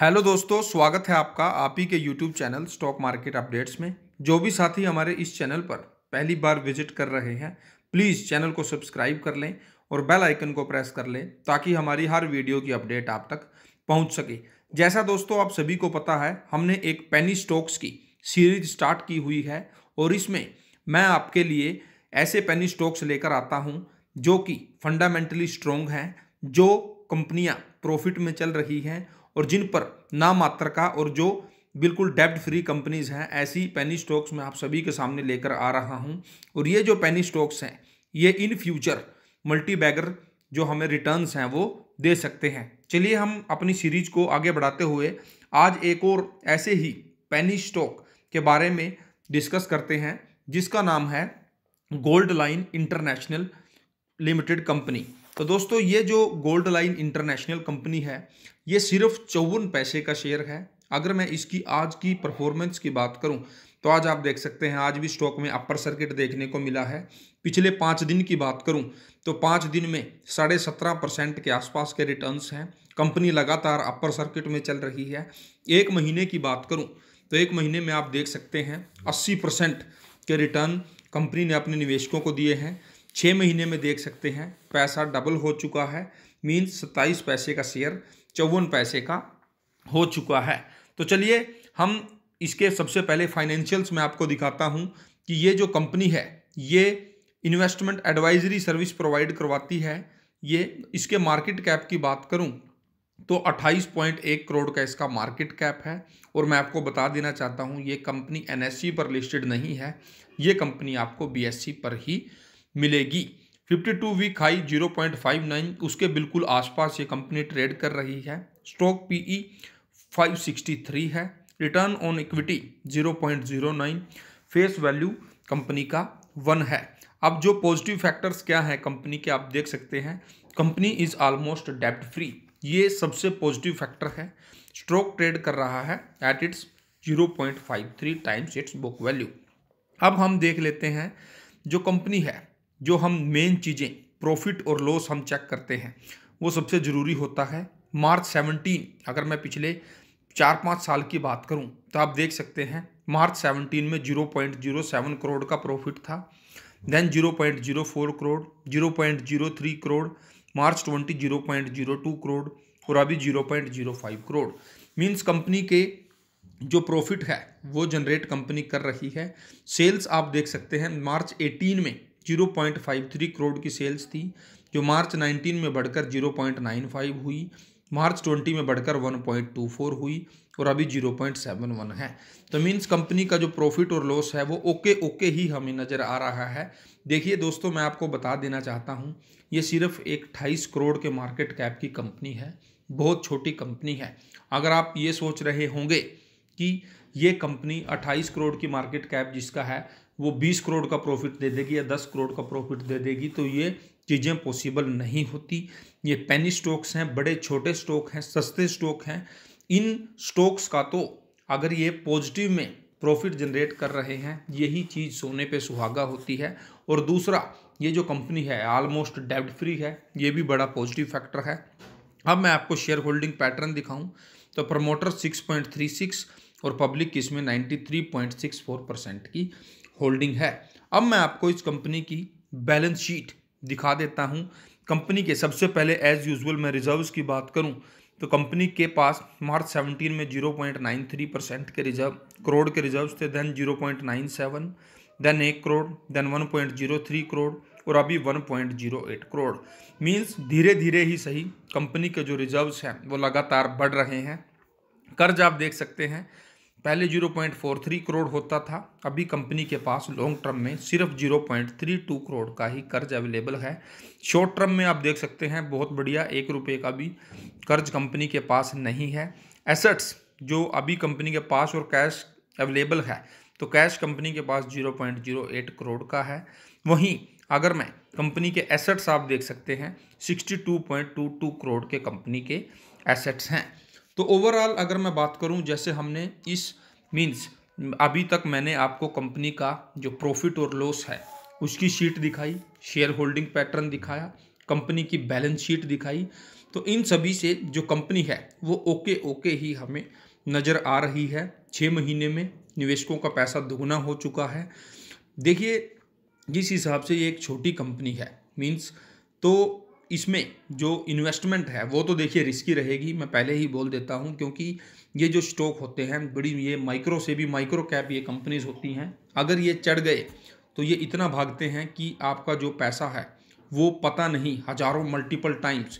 hello दोस्तों स्वागत है आपका आप ही के YouTube channel stock market updates में जो भी साथी हमारे इस चैनल पर पहली बार विजिट कर रहे हैं प्लीज़ चैनल को सब्सक्राइब कर लें और बेल आइकन को प्रेस कर लें ताकि हमारी हर वीडियो की अपडेट आप तक पहुंच सके जैसा दोस्तों आप सभी को पता है हमने एक पेनी स्टॉक्स की सीरीज स्टार्ट की हुई है और इसमें मैं आपके लिए ऐसे पेनी स्टॉक्स लेकर आता हूँ जो कि फंडामेंटली स्ट्रोंग हैं जो कंपनियाँ प्रॉफिट में चल रही हैं और जिन पर ना मात्र का और जो बिल्कुल डेप्ट फ्री कंपनीज हैं ऐसी पेनी स्टॉक्स मैं आप सभी के सामने लेकर आ रहा हूं और ये जो पेनी स्टॉक्स हैं ये इन फ्यूचर मल्टी बैगर जो हमें रिटर्न्स हैं वो दे सकते हैं चलिए हम अपनी सीरीज को आगे बढ़ाते हुए आज एक और ऐसे ही पेनी स्टॉक के बारे में डिस्कस करते हैं जिसका नाम है Gold Line International Limited company तो दोस्तों ये जो गोल्ड लाइन इंटरनेशनल कंपनी है ये सिर्फ चौवन पैसे का शेयर है अगर मैं इसकी आज की परफॉर्मेंस की बात करूं तो आज आप देख सकते हैं आज भी स्टॉक में अपर सर्किट देखने को मिला है पिछले पाँच दिन की बात करूं तो पाँच दिन में साढ़े सत्रह परसेंट के आसपास के रिटर्न्स हैं कंपनी लगातार अपर सर्किट में चल रही है एक महीने की बात करूं तो एक महीने में आप देख सकते हैं अस्सी परसेंट के रिटर्न कंपनी ने अपने निवेशकों को दिए हैं छः महीने में देख सकते हैं पैसा डबल हो चुका है मीन सत्ताईस पैसे का शेयर चौवन पैसे का हो चुका है तो चलिए हम इसके सबसे पहले फाइनेंशियल्स में आपको दिखाता हूँ कि ये जो कंपनी है ये इन्वेस्टमेंट एडवाइजरी सर्विस प्रोवाइड करवाती है ये इसके मार्केट कैप की बात करूँ तो 28.1 करोड़ का इसका मार्केट कैप है और मैं आपको बता देना चाहता हूँ ये कंपनी एन e पर लिस्टेड नहीं है ये कंपनी आपको बी e पर ही मिलेगी 52 वीक हाई 0.59 उसके बिल्कुल आसपास ये कंपनी ट्रेड कर रही है स्टॉक पीई 563 है return on equity 0.09 face value company का वन है अब जो पॉजिटिव फैक्टर्स क्या हैं कंपनी के आप देख सकते हैं कंपनी इज़ ऑलमोस्ट डेप्ट फ्री ये सबसे पॉजिटिव फैक्टर है स्ट्रोक ट्रेड कर रहा है at its 0.53 times its book value अब हम देख लेते हैं जो कंपनी है जो हम मेन चीज़ें प्रॉफिट और लॉस हम चेक करते हैं वो सबसे ज़रूरी होता है मार्च सेवनटीन अगर मैं पिछले चार पाँच साल की बात करूं तो आप देख सकते हैं मार्च 17 में 0.07 करोड़ का प्रॉफिट था देन 0.04 करोड़ 0.03 करोड़ मार्च 20 0.02 करोड़ और अभी 0.05 करोड़ मींस कंपनी के जो प्रॉफिट है वो जनरेट कंपनी कर रही है सेल्स आप देख सकते हैं मार्च 18 में 0.53 करोड़ की सेल्स थी जो मार्च 19 में बढ़कर 0.95 हुई मार्च 20 में बढ़कर 1.24 हुई और अभी 0.71 है तो मीन्स कंपनी का जो प्रॉफिट और लॉस है वो ओके ओके ही हमें नज़र आ रहा है देखिए दोस्तों मैं आपको बता देना चाहता हूँ ये सिर्फ एक अट्ठाईस करोड़ के मार्केट कैप की कंपनी है बहुत छोटी कंपनी है अगर आप ये सोच रहे होंगे कि ये कंपनी 28 करोड़ की मार्केट कैप जिसका है वो बीस करोड़ का प्रॉफिट दे देगी या दस करोड़ का प्रॉफिट दे देगी तो ये चीज़ें पॉसिबल नहीं होती ये पेनी स्टॉक्स हैं बड़े छोटे स्टॉक हैं सस्ते स्टॉक हैं इन स्टॉक्स का तो अगर ये पॉजिटिव में प्रॉफिट जनरेट कर रहे हैं यही चीज़ सोने पे सुहागा होती है और दूसरा ये जो कंपनी है ऑलमोस्ट डेब्ट फ्री है ये भी बड़ा पॉजिटिव फैक्टर है अब मैं आपको शेयर होल्डिंग पैटर्न दिखाऊं तो प्रमोटर 6.36 और पब्लिक इसमें 93.64 परसेंट की होल्डिंग है अब मैं आपको इस कंपनी की बैलेंस शीट दिखा देता हूँ कंपनी के सबसे पहले एज़ यूजल मैं रिजर्व्स की बात करूँ तो कंपनी के पास मार्च 17 में 0.93 परसेंट के रिजर्व करोड़ के रिजर्व्स थे देन 0.97 देन एक करोड़ देन 1.03 करोड़ और अभी 1.08 करोड़ मींस धीरे धीरे ही सही कंपनी के जो रिजर्व्स हैं वो लगातार बढ़ रहे हैं कर्ज आप देख सकते हैं पहले 0.43 करोड़ होता था अभी कंपनी के पास लॉन्ग टर्म में सिर्फ 0.32 करोड़ का ही कर्ज अवेलेबल है शॉर्ट टर्म में आप देख सकते हैं बहुत बढ़िया एक रुपये का भी कर्ज कंपनी के पास नहीं है एसेट्स जो अभी कंपनी के पास और कैश अवेलेबल है तो कैश कंपनी के पास 0.08 करोड़ का है वहीं अगर मैं कंपनी के एसेट्स आप देख सकते हैं 62.22 करोड़ के कंपनी के एसेट्स हैं तो ओवरऑल अगर मैं बात करूं जैसे हमने इस मीन्स अभी तक मैंने आपको कंपनी का जो प्रॉफिट और लॉस है उसकी शीट दिखाई शेयर होल्डिंग पैटर्न दिखाया कंपनी की बैलेंस शीट दिखाई तो इन सभी से जो कंपनी है वो ओके ओके ही हमें नज़र आ रही है छः महीने में निवेशकों का पैसा दोगुना हो चुका है देखिए जिस हिसाब से ये एक छोटी कंपनी है मीन्स तो इसमें जो इन्वेस्टमेंट है वो तो देखिए रिस्की रहेगी मैं पहले ही बोल देता हूँ क्योंकि ये जो स्टॉक होते हैं बड़ी ये माइक्रो से भी माइक्रो कैप ये कंपनीज होती हैं अगर ये चढ़ गए तो ये इतना भागते हैं कि आपका जो पैसा है वो पता नहीं हजारों मल्टीपल टाइम्स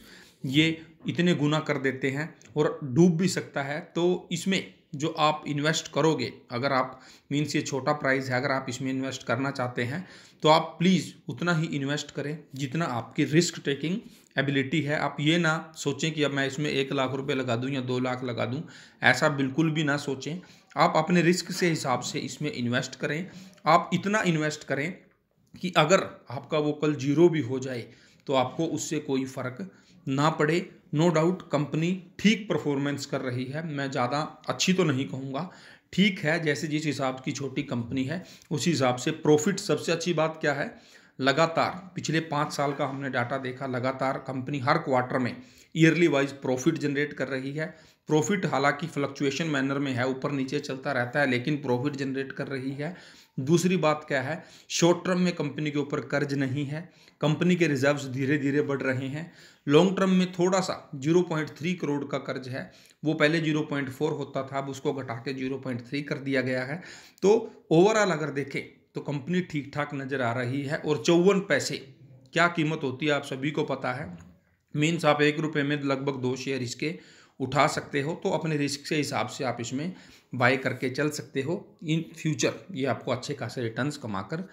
ये इतने गुना कर देते हैं और डूब भी सकता है तो इसमें जो आप इन्वेस्ट करोगे अगर आप मीन्स ये छोटा प्राइस है अगर आप इसमें इन्वेस्ट करना चाहते हैं तो आप प्लीज़ उतना ही इन्वेस्ट करें जितना आपकी रिस्क टेकिंग एबिलिटी है आप ये ना सोचें कि अब मैं इसमें एक लाख रुपए लगा दूं या दो लाख लगा दूं ऐसा बिल्कुल भी ना सोचें आप अपने रिस्क से हिसाब से इसमें इन्वेस्ट करें आप इतना इन्वेस्ट करें कि अगर आपका वो कल जीरो भी हो जाए तो आपको उससे कोई फ़र्क ना पड़े नो डाउट कंपनी ठीक परफॉर्मेंस कर रही है मैं ज़्यादा अच्छी तो नहीं कहूँगा ठीक है जैसे जिस हिसाब की छोटी कंपनी है उसी हिसाब से प्रॉफिट सबसे अच्छी बात क्या है लगातार पिछले पाँच साल का हमने डाटा देखा लगातार कंपनी हर क्वार्टर में ईयरली वाइज प्रॉफिट जनरेट कर रही है प्रॉफिट हालांकि फ्लक्चुएशन मैनर में है ऊपर नीचे चलता रहता है लेकिन प्रॉफिट जनरेट कर रही है दूसरी बात क्या है शॉर्ट टर्म में कंपनी के ऊपर कर्ज नहीं है कंपनी के रिजर्व्स धीरे धीरे बढ़ रहे हैं लॉन्ग टर्म में थोड़ा सा 0.3 करोड़ का कर्ज है वो पहले 0.4 होता था अब उसको घटा के थ्री कर दिया गया है तो ओवरऑल अगर देखें तो कंपनी ठीक ठाक नज़र आ रही है और चौवन पैसे क्या कीमत होती है आप सभी को पता है मीन्स आप एक रुपये में लगभग दो शेयर इसके उठा सकते हो तो अपने रिस्क के हिसाब से आप इसमें बाय करके चल सकते हो इन फ्यूचर ये आपको अच्छे खासे रिटर्न कमा कर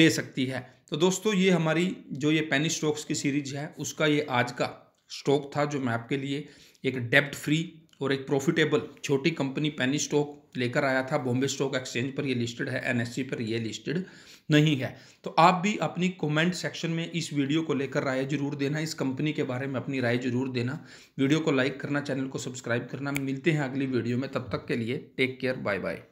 दे सकती है तो दोस्तों ये हमारी जो ये पेनी स्टॉक्स की सीरीज है उसका ये आज का स्टॉक था जो मैं आपके लिए एक डेप्ट फ्री और एक प्रॉफिटेबल छोटी कंपनी पेनी स्टॉक लेकर आया था बॉम्बे स्टॉक एक्सचेंज पर ये लिस्टेड है एनएससी e पर ये लिस्टेड नहीं है तो आप भी अपनी कमेंट सेक्शन में इस वीडियो को लेकर राय जरूर देना इस कंपनी के बारे में अपनी राय जरूर देना वीडियो को लाइक करना चैनल को सब्सक्राइब करना मिलते हैं अगली वीडियो में तब तक के लिए टेक केयर बाय बाय